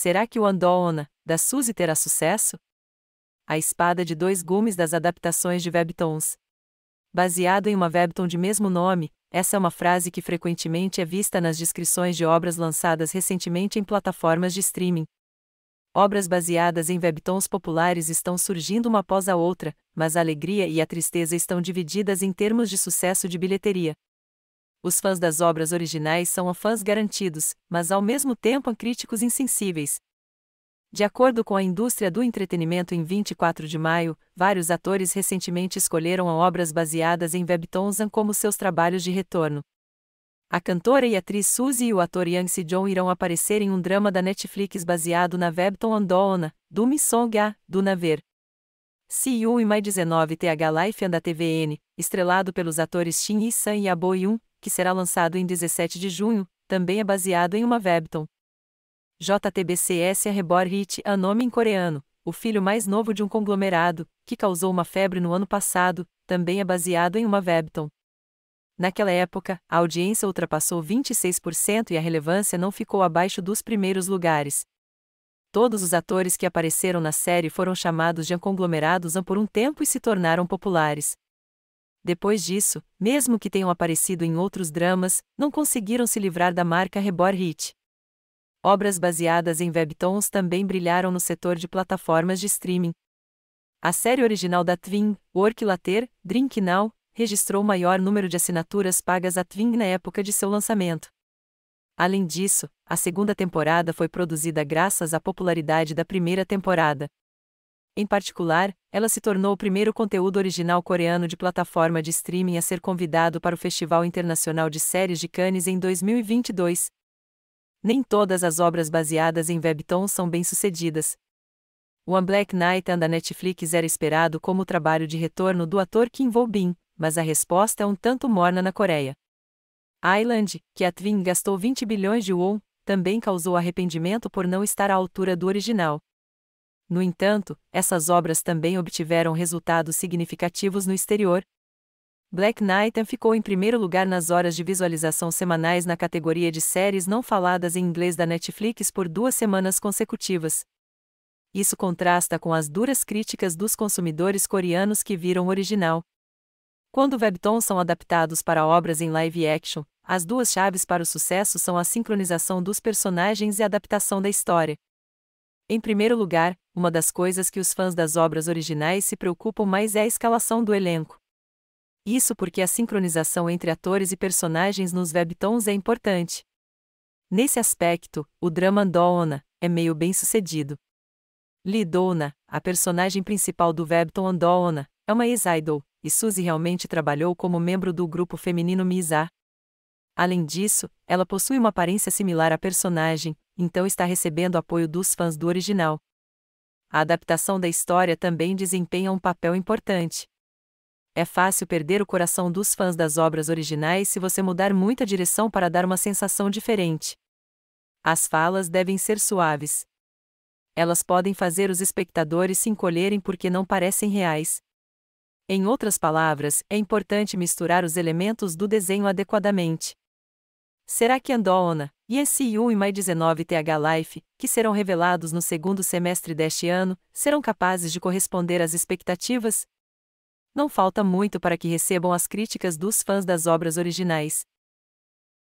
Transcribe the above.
Será que o Andona, da Suzy terá sucesso? A espada de dois gumes das adaptações de webtoons. Baseado em uma webtoon de mesmo nome, essa é uma frase que frequentemente é vista nas descrições de obras lançadas recentemente em plataformas de streaming. Obras baseadas em webtoons populares estão surgindo uma após a outra, mas a alegria e a tristeza estão divididas em termos de sucesso de bilheteria. Os fãs das obras originais são fãs garantidos, mas ao mesmo tempo críticos insensíveis. De acordo com a indústria do entretenimento, em 24 de maio, vários atores recentemente escolheram obras baseadas em webtoons como seus trabalhos de retorno. A cantora e atriz Suzy e o ator Yang Si-jong irão aparecer em um drama da Netflix baseado na webtoon Andona, do Song a do Naver. Si e Mai 19 TH Life and a TVN, estrelado pelos atores Shin Yi-san e Abo Yun, que será lançado em 17 de junho, também é baseado em uma webtoon. JTBCS é Reborn Hit a nome em coreano, o filho mais novo de um conglomerado, que causou uma febre no ano passado, também é baseado em uma webtoon. Naquela época, a audiência ultrapassou 26% e a relevância não ficou abaixo dos primeiros lugares. Todos os atores que apareceram na série foram chamados de conglomerados por um tempo e se tornaram populares. Depois disso, mesmo que tenham aparecido em outros dramas, não conseguiram se livrar da marca Rebor Hit. Obras baseadas em webtoons também brilharam no setor de plataformas de streaming. A série original da Twin, Work Later, Drink Now, registrou o maior número de assinaturas pagas à Twin na época de seu lançamento. Além disso, a segunda temporada foi produzida graças à popularidade da primeira temporada. Em particular, ela se tornou o primeiro conteúdo original coreano de plataforma de streaming a ser convidado para o Festival Internacional de Séries de Cannes em 2022. Nem todas as obras baseadas em webtoons são bem-sucedidas. One Black Knight and a Netflix era esperado como o trabalho de retorno do ator Kim Woo-bin, mas a resposta é um tanto morna na Coreia. Island, que a Twin gastou 20 bilhões de won, também causou arrependimento por não estar à altura do original. No entanto, essas obras também obtiveram resultados significativos no exterior. Black Knight ficou em primeiro lugar nas horas de visualização semanais na categoria de séries não faladas em inglês da Netflix por duas semanas consecutivas. Isso contrasta com as duras críticas dos consumidores coreanos que viram o original. Quando webtoons são adaptados para obras em live action, as duas chaves para o sucesso são a sincronização dos personagens e a adaptação da história. Em primeiro lugar, uma das coisas que os fãs das obras originais se preocupam mais é a escalação do elenco. Isso porque a sincronização entre atores e personagens nos webtoons é importante. Nesse aspecto, o drama Andoona é meio bem sucedido. Lidona, a personagem principal do webtoon Andoona, é uma ex-idol, e Suzy realmente trabalhou como membro do grupo feminino Misa. Além disso, ela possui uma aparência similar à personagem, então está recebendo apoio dos fãs do original. A adaptação da história também desempenha um papel importante. É fácil perder o coração dos fãs das obras originais se você mudar muita direção para dar uma sensação diferente. As falas devem ser suaves. Elas podem fazer os espectadores se encolherem porque não parecem reais. Em outras palavras, é importante misturar os elementos do desenho adequadamente. Será que Andona, e ESCU e MY19TH Life, que serão revelados no segundo semestre deste ano, serão capazes de corresponder às expectativas? Não falta muito para que recebam as críticas dos fãs das obras originais,